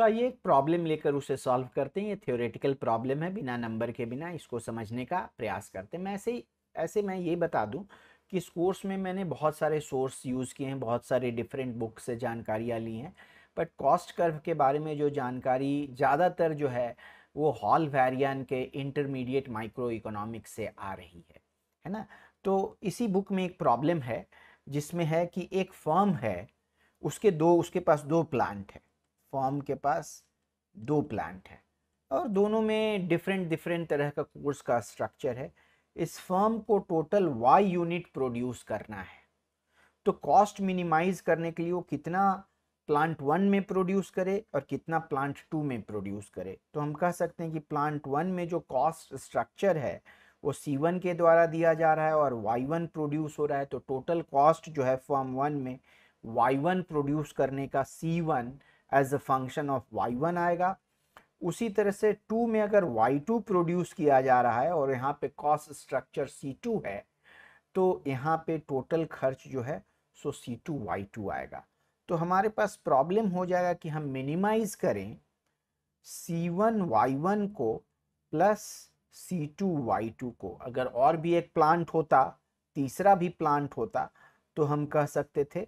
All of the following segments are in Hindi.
सो तो आइए एक प्रॉब्लम लेकर उसे सॉल्व करते हैं ये थियोरेटिकल प्रॉब्लम है बिना नंबर के बिना इसको समझने का प्रयास करते हैं मैं ऐसे ही ऐसे मैं ये बता दूं कि इस कोर्स में मैंने बहुत सारे सोर्स यूज़ किए हैं बहुत सारे डिफरेंट बुक से जानकारियाँ ली हैं बट कॉस्ट कर्व के बारे में जो जानकारी ज़्यादातर जो है वो हॉल वैरियन के इंटरमीडिएट माइक्रो इकोनॉमिक्स से आ रही है है ना तो इसी बुक में एक प्रॉब्लम है जिसमें है कि एक फर्म है उसके दो उसके पास दो प्लांट है फॉर्म के पास दो प्लांट है और दोनों में डिफरेंट डिफरेंट तरह का कोर्स का स्ट्रक्चर है इस फॉर्म को टोटल वाई यूनिट प्रोड्यूस करना है तो कॉस्ट मिनिमाइज करने के लिए वो कितना प्लांट वन में प्रोड्यूस करे और कितना प्लांट टू में प्रोड्यूस करे तो हम कह सकते हैं कि प्लांट वन में जो कॉस्ट स्ट्रक्चर है वो सी वन के द्वारा दिया जा रहा है और वाई वन प्रोड्यूस हो रहा है तो टोटल कॉस्ट जो है फॉर्म वन में वाई वन प्रोड्यूस करने का C one as a function of Y one आएगा उसी तरह से टू में अगर वाई टू प्रोड्यूस किया जा रहा है और यहाँ पे कॉस्ट स्ट्रक्चर सी टू है तो यहाँ पे टोटल खर्च जो है सो सी टू वाई टू आएगा तो हमारे पास प्रॉब्लम हो जाएगा कि हम मिनिमाइज करें सी वन वाई वन को plus C two Y two को अगर और भी एक प्लांट होता तीसरा भी प्लांट होता तो हम कह सकते थे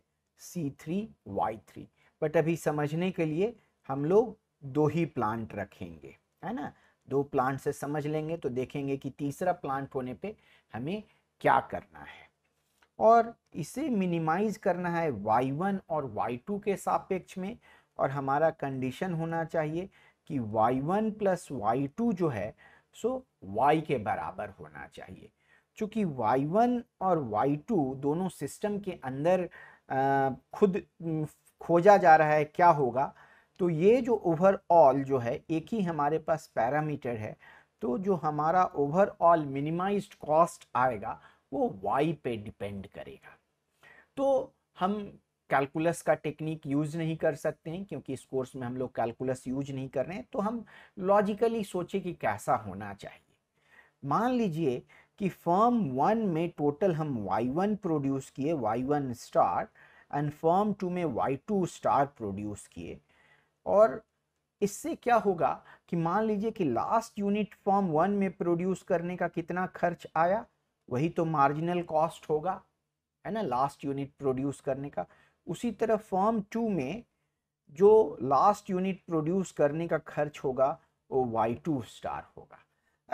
C three Y three but अभी समझने के लिए हम लोग दो ही प्लांट रखेंगे है ना दो प्लांट से समझ लेंगे तो देखेंगे कि तीसरा प्लांट होने पे हमें क्या करना है और इसे मिनिमाइज करना है y1 और y2 के सापेक्ष में और हमारा कंडीशन होना चाहिए कि y1 प्लस वाई जो है सो y के बराबर होना चाहिए चूँकि y1 और y2 दोनों सिस्टम के अंदर आ, खुद खोजा जा रहा है क्या होगा तो ये जो ओवरऑल जो है एक ही हमारे पास पैरामीटर है तो जो हमारा ओवरऑल मिनिमाइज कॉस्ट आएगा वो वाई पे डिपेंड करेगा तो हम कैलकुलस का टेक्निक यूज़ नहीं कर सकते हैं क्योंकि इस कोर्स में हम लोग कैलकुलस यूज नहीं कर रहे हैं तो हम लॉजिकली सोचे कि कैसा होना चाहिए मान लीजिए कि फर्म वन में टोटल हम वाई वन प्रोड्यूस किए Y one start and form two में वाई टू स्टार प्रोड्यूस किए और इससे क्या होगा कि मान लीजिए कि लास्ट यूनिट फॉर्म वन में प्रोड्यूस करने का कितना खर्च आया वही तो मार्जिनल कॉस्ट होगा है ना लास्ट यूनिट प्रोड्यूस करने का उसी तरह फॉर्म टू में जो लास्ट यूनिट प्रोड्यूस करने का खर्च होगा वो वाई टू स्टार होगा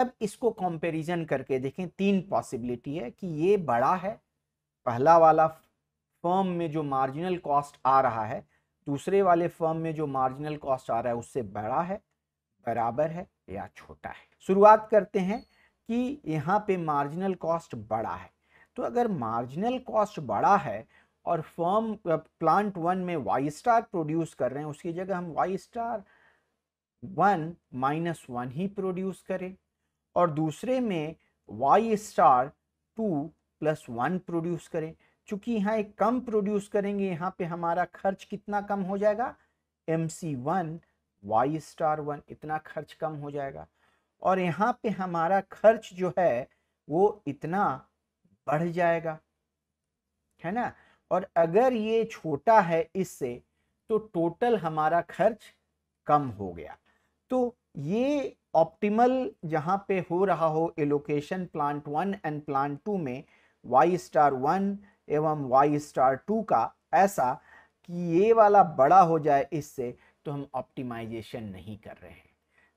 अब इसको कंपैरिजन करके देखें तीन पॉसिबिलिटी है कि ये बड़ा है पहला वाला फर्म में जो मार्जिनल कॉस्ट आ रहा है दूसरे वाले फर्म में जो मार्जिनल कॉस्ट आ रहा है उससे बड़ा है बराबर है या छोटा है शुरुआत करते हैं कि यहाँ पे मार्जिनल कॉस्ट बड़ा है तो अगर मार्जिनल कॉस्ट बड़ा है और फर्म प्लांट वन में वाई स्टार प्रोड्यूस कर रहे हैं उसकी जगह हम Y star one minus one ही प्रोड्यूस करें और दूसरे में Y star two plus one produce करें चूंकि यहाँ एक कम प्रोड्यूस करेंगे यहाँ पे हमारा खर्च कितना कम हो जाएगा M C one Y star one इतना खर्च कम हो जाएगा और यहाँ पे हमारा खर्च जो है वो इतना बढ़ जाएगा है ना और अगर ये छोटा है इससे तो टोटल हमारा खर्च कम हो गया तो ये ऑप्टिमल जहाँ पे हो रहा हो allocation plant one and plant two में वाई स्टार वन एवं वाई स्टार टू का ऐसा कि ये वाला बड़ा हो जाए इससे तो हम ऑप्टिमाइजेशन नहीं कर रहे हैं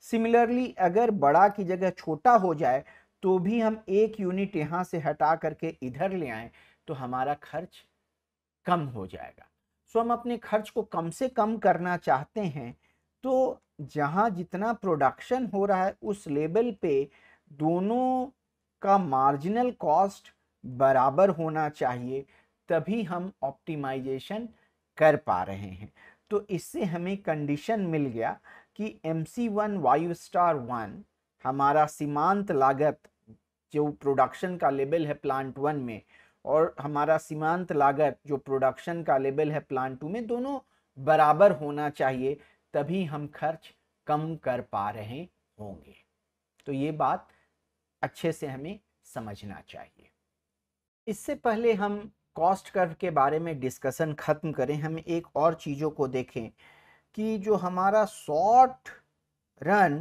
सिमिलरली अगर बड़ा की जगह छोटा हो जाए तो भी हम एक यूनिट यहाँ से हटा करके इधर ले आए तो हमारा खर्च कम हो जाएगा सो हम अपने खर्च को कम से कम करना चाहते हैं तो जहाँ जितना प्रोडक्शन हो रहा है उस लेवल पे दोनों का मार्जिनल कॉस्ट बराबर होना चाहिए तभी हम ऑप्टिमाइजेशन कर पा रहे हैं तो इससे हमें कंडीशन मिल गया कि M C one Y star one हमारा सीमांत लागत जो प्रोडक्शन का लेवल है प्लांट वन में और हमारा सीमांत लागत जो प्रोडक्शन का लेवल है प्लांट टू में दोनों बराबर होना चाहिए तभी हम खर्च कम कर पा रहे होंगे तो ये बात अच्छे से हमें समझना चाहिए इससे पहले हम कॉस्ट कर्व के बारे में डिस्कशन ख़त्म करें हम एक और चीज़ों को देखें कि जो हमारा शॉर्ट रन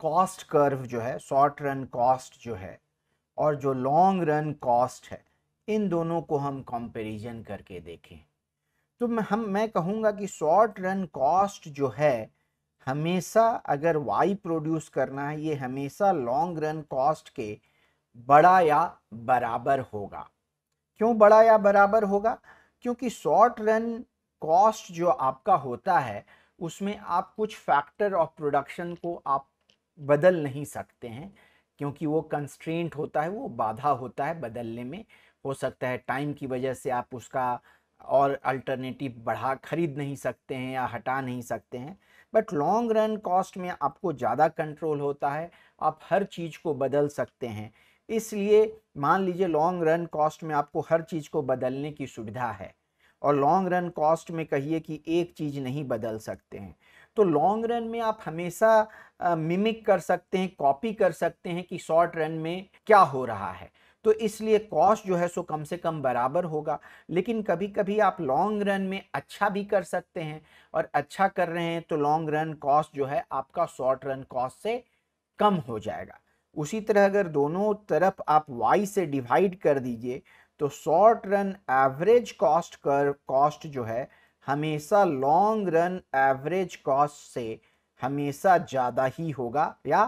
कॉस्ट कर्व जो है शॉर्ट रन कॉस्ट जो है और जो लॉन्ग रन कॉस्ट है इन दोनों को हम कंपैरिजन करके देखें तो मैं हम मैं कहूँगा कि शॉर्ट रन कॉस्ट जो है हमेशा अगर वाई प्रोड्यूस करना है ये हमेशा लॉन्ग रन कॉस्ट के बड़ा या बराबर होगा क्यों बड़ा या बराबर होगा क्योंकि शॉर्ट रन कॉस्ट जो आपका होता है उसमें आप कुछ फैक्टर ऑफ प्रोडक्शन को आप बदल नहीं सकते हैं क्योंकि वो कंस्ट्रेंट होता है वो बाधा होता है बदलने में हो सकता है टाइम की वजह से आप उसका और अल्टरनेटिव बढ़ा खरीद नहीं सकते हैं या हटा नहीं सकते हैं बट लॉन्ग रन कॉस्ट में आपको ज़्यादा कंट्रोल होता है आप हर चीज़ को बदल सकते हैं इसलिए मान लीजिए लॉन्ग रन कॉस्ट में आपको हर चीज़ को बदलने की सुविधा है और लॉन्ग रन कॉस्ट में कहिए कि एक चीज़ नहीं बदल सकते हैं तो लॉन्ग रन में आप हमेशा मिमिक कर सकते हैं कॉपी कर सकते हैं कि शॉर्ट रन में क्या हो रहा है तो इसलिए कॉस्ट जो है सो कम से कम बराबर होगा लेकिन कभी कभी आप लॉन्ग रन में अच्छा भी कर सकते हैं और अच्छा कर रहे हैं तो लॉन्ग रन कॉस्ट जो है आपका शॉर्ट रन कॉस्ट से कम हो जाएगा उसी तरह अगर दोनों तरफ आप वाई से डिवाइड कर दीजिए तो शॉर्ट रन एवरेज कॉस्ट कर कॉस्ट जो है हमेशा लॉन्ग रन एवरेज कॉस्ट से हमेशा ज़्यादा ही होगा या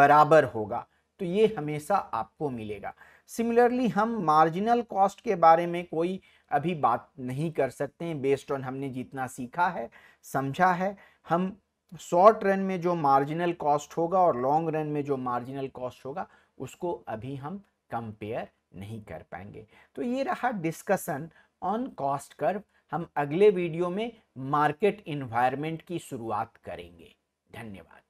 बराबर होगा तो ये हमेशा आपको मिलेगा सिमिलरली हम मार्जिनल कॉस्ट के बारे में कोई अभी बात नहीं कर सकते हैं बेस्ड ऑन हमने जितना सीखा है समझा है हम शॉर्ट रन में जो मार्जिनल कॉस्ट होगा और लॉन्ग रन में जो मार्जिनल कॉस्ट होगा उसको अभी हम कंपेयर नहीं कर पाएंगे तो ये रहा डिस्कशन ऑन कॉस्ट कर्व हम अगले वीडियो में मार्केट इन्वायरमेंट की शुरुआत करेंगे धन्यवाद